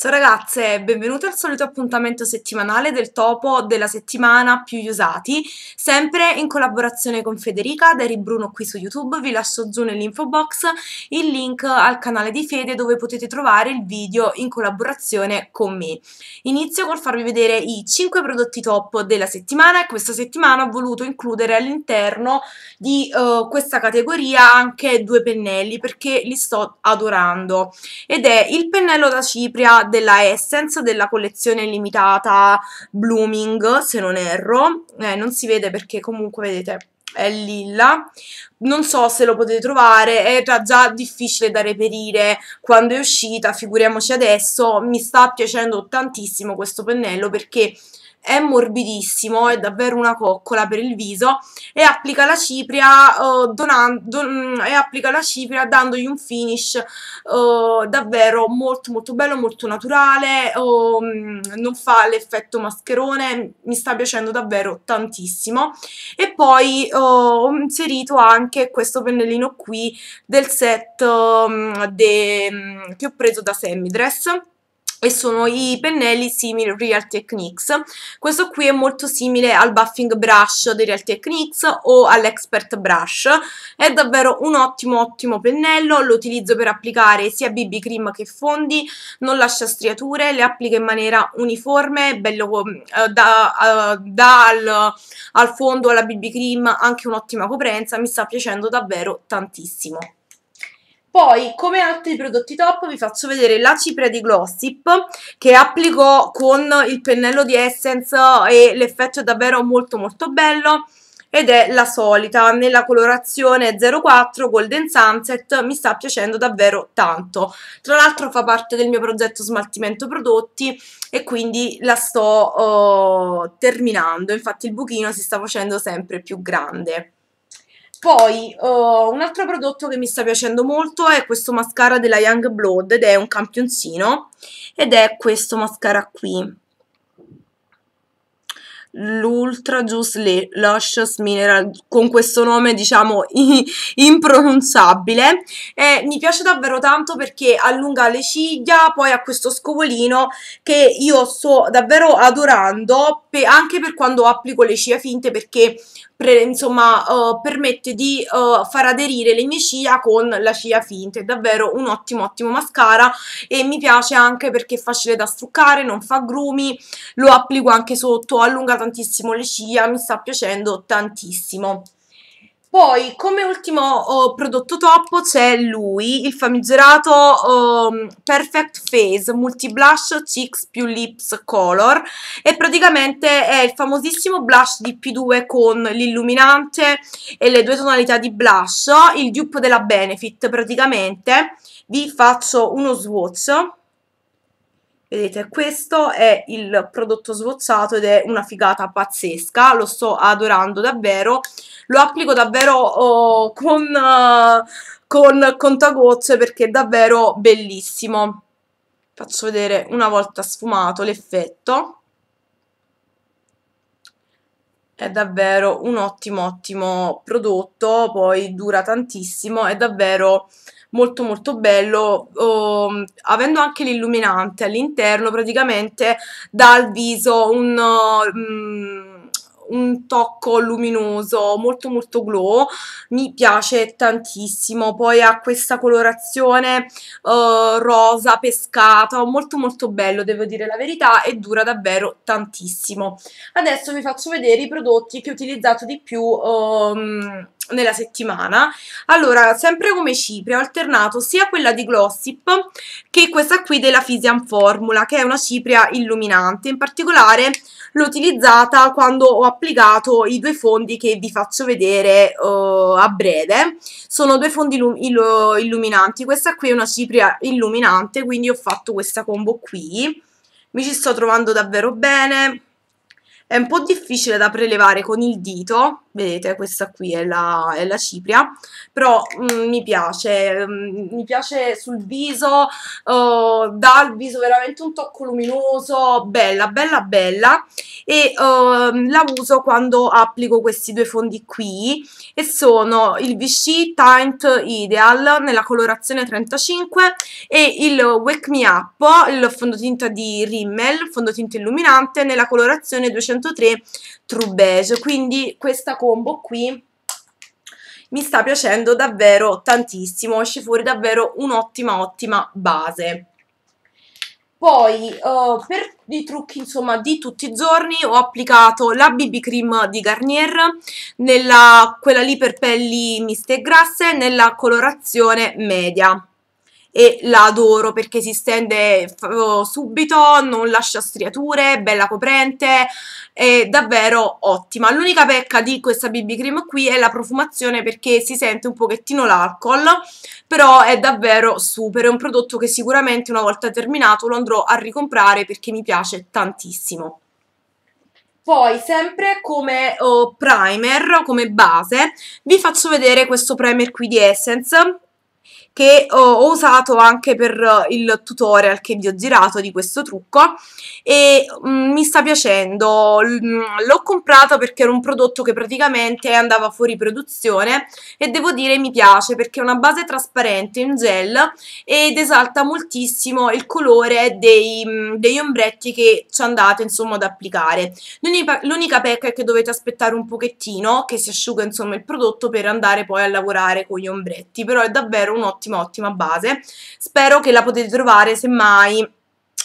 Ciao ragazze, benvenute al solito appuntamento settimanale del topo della settimana più usati, sempre in collaborazione con Federica da Eri Bruno qui su YouTube. Vi lascio giù nell'info box il link al canale di Fede dove potete trovare il video in collaborazione con me. Inizio col farvi vedere i 5 prodotti top della settimana e questa settimana ho voluto includere all'interno di uh, questa categoria anche due pennelli perché li sto adorando ed è il pennello da cipria della Essence della collezione limitata Blooming, se non erro. Eh, non si vede perché comunque, vedete, è lilla. Non so se lo potete trovare, era già difficile da reperire quando è uscita, figuriamoci adesso. Mi sta piacendo tantissimo questo pennello perché è morbidissimo, è davvero una coccola per il viso e applica la cipria, uh, eh, donando, um, e applica la cipria dandogli un finish uh, davvero molto molto bello, molto naturale, um, non fa l'effetto mascherone, mi sta piacendo davvero tantissimo e poi uh, ho inserito anche questo pennellino qui del set um, de, mm, che ho preso da Semidress e sono i pennelli simili Real Techniques. Questo qui è molto simile al buffing brush di Real Techniques o all'expert brush, è davvero un ottimo ottimo pennello, lo utilizzo per applicare sia BB cream che fondi, non lascia striature, le applica in maniera uniforme, bello mm, eh, da, eh, da al, al fondo alla BB cream anche un'ottima coprenza, mi sta piacendo davvero tantissimo. Poi, come altri prodotti top, vi faccio vedere la cipria di Glossip che applico con il pennello di Essence oh, e l'effetto è davvero molto molto bello ed è la solita nella colorazione 04 Golden Sunset mi sta piacendo davvero tanto tra l'altro fa parte del mio progetto smaltimento prodotti e quindi la sto oh, terminando infatti il buchino si sta facendo sempre più grande poi uh, un altro prodotto che mi sta piacendo molto è questo mascara della Young Blood ed è un campioncino ed è questo mascara qui l'Ultra Juice Le- Luscious Mineral con questo nome diciamo impronunciabile eh, mi piace davvero tanto perché allunga le ciglia poi ha questo scovolino che io sto davvero adorando pe- anche per quando applico le ciglia finte perché insomma uh, permette di uh, far aderire le mie ciglia con la ciglia finta è davvero un ottimo ottimo mascara e mi piace anche perché è facile da struccare non fa grumi lo applico anche sotto allunga tantissimo le CIA, mi sta piacendo tantissimo. Poi, come ultimo oh, prodotto top c'è lui, il famigerato oh, Perfect Face Multi Blush Cheeks più Lips Color e praticamente è il famosissimo blush di P2 con l'illuminante e le due tonalità di blush, il dupe della Benefit praticamente. Vi faccio uno swatch Vedete, questo è il prodotto svozzato ed è una figata pazzesca, lo sto adorando davvero, lo applico davvero oh, con, uh, con contagocce perché è davvero bellissimo. Faccio vedere una volta sfumato l'effetto. È davvero un ottimo ottimo prodotto, poi dura tantissimo, è davvero molto molto bello, oh, avendo anche l'illuminante all'interno praticamente dà al viso un... Um, un tocco luminoso molto molto glow mi piace tantissimo poi ha questa colorazione uh, rosa pescata molto molto bello devo dire la verità e dura davvero tantissimo adesso vi faccio vedere i prodotti che ho utilizzato di più um, nella settimana. Allora, sempre come cipria ho alternato sia quella di Glossip che questa qui della Phisian Formula, che è una cipria illuminante. In particolare l'ho utilizzata quando ho applicato i due fondi che vi faccio vedere uh, a breve. Sono due fondi illuminanti, questa qui è una cipria illuminante, quindi ho fatto questa combo qui. Mi ci sto trovando davvero bene. È un po' difficile da prelevare con il dito, vedete questa qui è la, è la cipria, però mh, mm, mi piace, mh, mm, mi piace sul viso, uh, dà al viso veramente un tocco luminoso, bella, bella, bella, e uh, la uso quando applico questi due fondi qui, e sono il Vichy Tint Ideal nella colorazione 35 e il Wake Me Up, il fondotinta di Rimmel, fondotinta illuminante, nella colorazione 203 True Beige, quindi questa cosa combo qui mi sta piacendo davvero tantissimo, esce fuori davvero un'ottima ottima base. Poi uh, per i trucchi insomma di tutti i giorni ho applicato la BB Cream di Garnier, nella, quella lì per pelli miste e grasse, nella colorazione media e la adoro perché si stende subito, non lascia striature, bella coprente, è davvero ottima. L'unica pecca di questa BB cream qui è la profumazione perché si sente un pochettino l'alcol, però è davvero super, è un prodotto che sicuramente una volta terminato lo andrò a ricomprare perché mi piace tantissimo. Poi, sempre come oh, primer, come base, vi faccio vedere questo primer qui di Essence che ho, ho usato anche per eh, il tutorial che vi ho girato di questo trucco e mh, mm, mi sta piacendo, mm, l'ho comprato perché era un prodotto che praticamente andava fuori produzione e devo dire mi piace perché è una base trasparente in gel ed esalta moltissimo il colore dei, mm, degli ombretti che ci andate insomma ad applicare. L'unica pecca è che dovete aspettare un pochettino che si asciuga insomma il prodotto per andare poi a lavorare con gli ombretti, però è davvero un ottimo un'ottima, ottima base. Spero che la potete trovare semmai.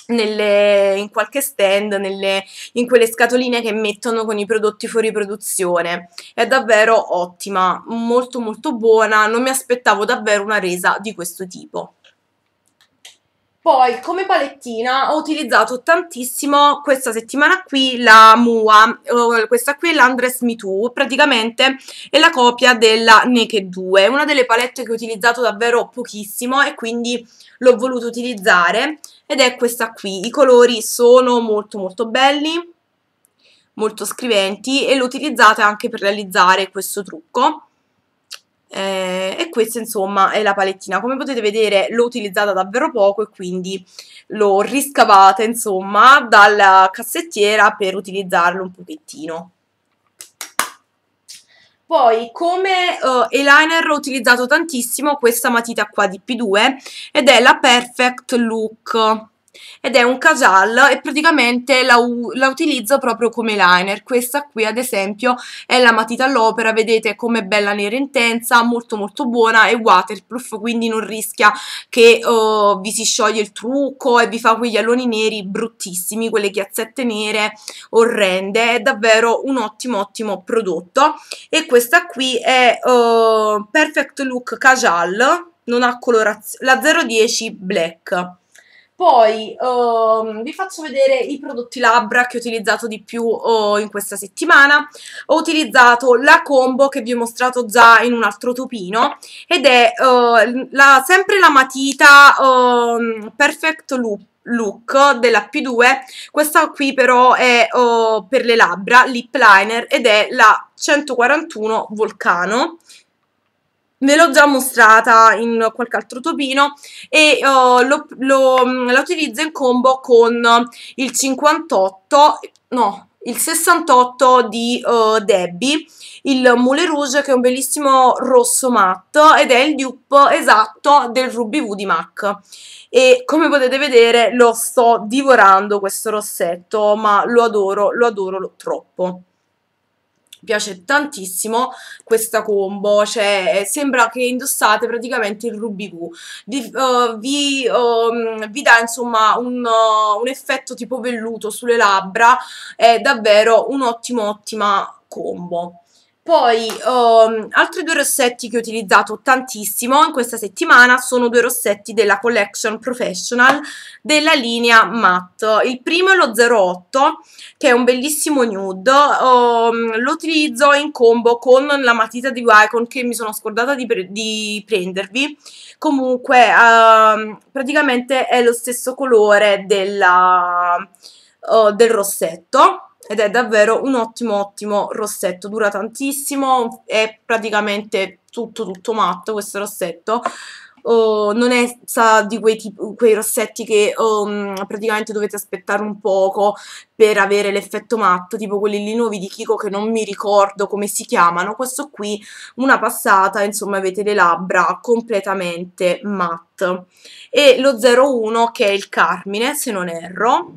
Nelle, in qualche stand, nelle, in quelle scatoline che mettono con i prodotti fuori produzione. È davvero ottima, molto molto buona, non mi aspettavo davvero una resa di questo tipo. Poi come palettina ho utilizzato tantissimo questa settimana qui la Mua, questa qui è l'Andress Me Too, praticamente è la copia della Naked 2, una delle palette che ho utilizzato davvero pochissimo e quindi l'ho voluto utilizzare ed è questa qui, i colori sono molto molto belli, molto scriventi e l'ho utilizzata anche per realizzare questo trucco eh, e questa insomma è la palettina come potete vedere l'ho utilizzata davvero poco e quindi l'ho riscavata insomma dalla cassettiera per utilizzarlo un pochettino poi come uh, eyeliner ho utilizzato tantissimo questa matita qua di P2 ed è la Perfect Look ed è un casal e praticamente la, la, utilizzo proprio come liner questa qui ad esempio è la matita all'opera vedete com'è bella nera intensa molto molto buona è waterproof quindi non rischia che uh, vi si scioglie il trucco e vi fa quegli alloni neri bruttissimi quelle chiazzette nere orrende è davvero un ottimo ottimo prodotto e questa qui è uh, Perfect Look Casual non ha colorazione la 010 black poi um, vi faccio vedere i prodotti labbra che ho utilizzato di più uh, in questa settimana. Ho utilizzato la combo che vi ho mostrato già in un altro topino ed è uh, la, sempre la matita uh, Perfect Loop look della P2 questa qui però è eh, per le labbra lip liner ed è la 141 Volcano ve l'ho già mostrata in qualche altro topino e uh, lo, lo, mm, la utilizzo in combo con il 58, no, il 68 di uh, Debbie, il Moulin Rouge che è un bellissimo rosso matte ed è il dupe esatto del Ruby V di MAC e come potete vedere lo sto divorando questo rossetto ma lo adoro, lo adoro troppo piace tantissimo questa combo, cioè eh, sembra che indossate praticamente il Rubicù, vi, uh, vi, um, vi dà insomma un, uh, un, effetto tipo velluto sulle labbra, è davvero un'ottima ottima combo. Poi, um, altri due rossetti che ho utilizzato tantissimo in questa settimana sono due rossetti della Collection Professional della linea Matte. Il primo è lo 08, che è un bellissimo nude. Um, lo utilizzo in combo con la matita di Wycon che mi sono scordata di, pre di prendervi. Comunque, um, praticamente è lo stesso colore della, uh, del rossetto ed è davvero un ottimo ottimo rossetto dura tantissimo è praticamente tutto tutto matto questo rossetto Oh, non è sa, di quei, tipi, quei, rossetti che um, praticamente dovete aspettare un poco per avere l'effetto matto, tipo quelli lì nuovi di Kiko che non mi ricordo come si chiamano, questo qui una passata, insomma avete le labbra completamente matte e lo 01 che è il carmine se non erro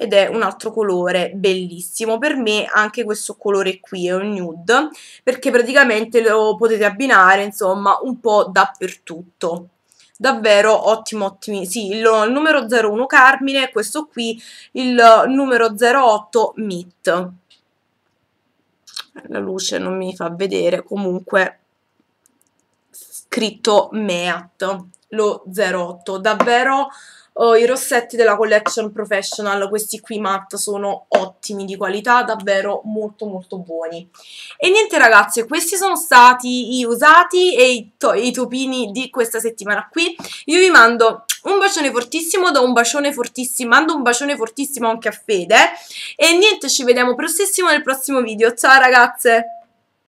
ed è un altro colore bellissimo per me anche questo colore qui è un nude perché praticamente lo potete abbinare insomma un po' dappertutto davvero ottimo ottimi sì il, il numero 01 Carmine questo qui il numero 08 Meat la luce non mi fa vedere comunque scritto MEAT lo 08 davvero Uh, I rossetti della Collection Professional, questi qui matte, sono ottimi di qualità, davvero molto molto buoni. E niente ragazze, questi sono stati i usati e i, to i topini di questa settimana qui. Io vi mando un bacione fortissimo, do un bacione fortissimo, mando un bacione fortissimo anche a Fede. E niente, ci vediamo prestissimo nel prossimo video. Ciao ragazze!